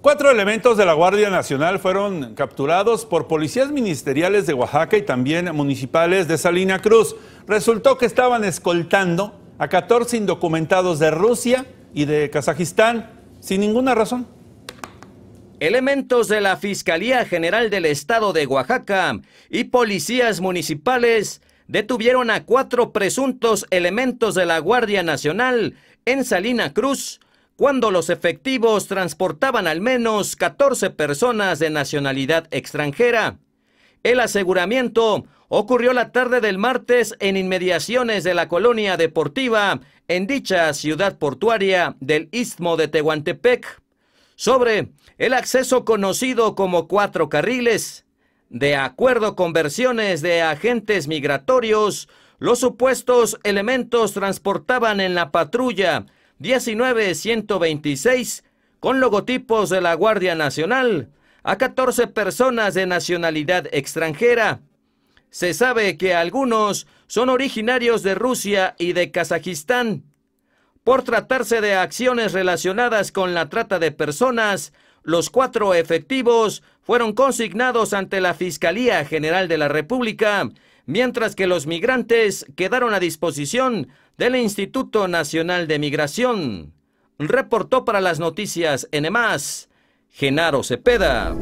Cuatro elementos de la Guardia Nacional fueron capturados por policías ministeriales de Oaxaca y también municipales de Salina Cruz. Resultó que estaban escoltando a 14 indocumentados de Rusia y de Kazajistán sin ninguna razón. Elementos de la Fiscalía General del Estado de Oaxaca y policías municipales detuvieron a cuatro presuntos elementos de la Guardia Nacional en Salina Cruz cuando los efectivos transportaban al menos 14 personas de nacionalidad extranjera. El aseguramiento ocurrió la tarde del martes en inmediaciones de la colonia deportiva en dicha ciudad portuaria del istmo de Tehuantepec, sobre el acceso conocido como cuatro carriles. De acuerdo con versiones de agentes migratorios, los supuestos elementos transportaban en la patrulla 19-126 con logotipos de la Guardia Nacional a 14 personas de nacionalidad extranjera. Se sabe que algunos son originarios de Rusia y de Kazajistán. Por tratarse de acciones relacionadas con la trata de personas, los cuatro efectivos fueron consignados ante la Fiscalía General de la República mientras que los migrantes quedaron a disposición del Instituto Nacional de Migración. Reportó para las noticias N+, Genaro Cepeda.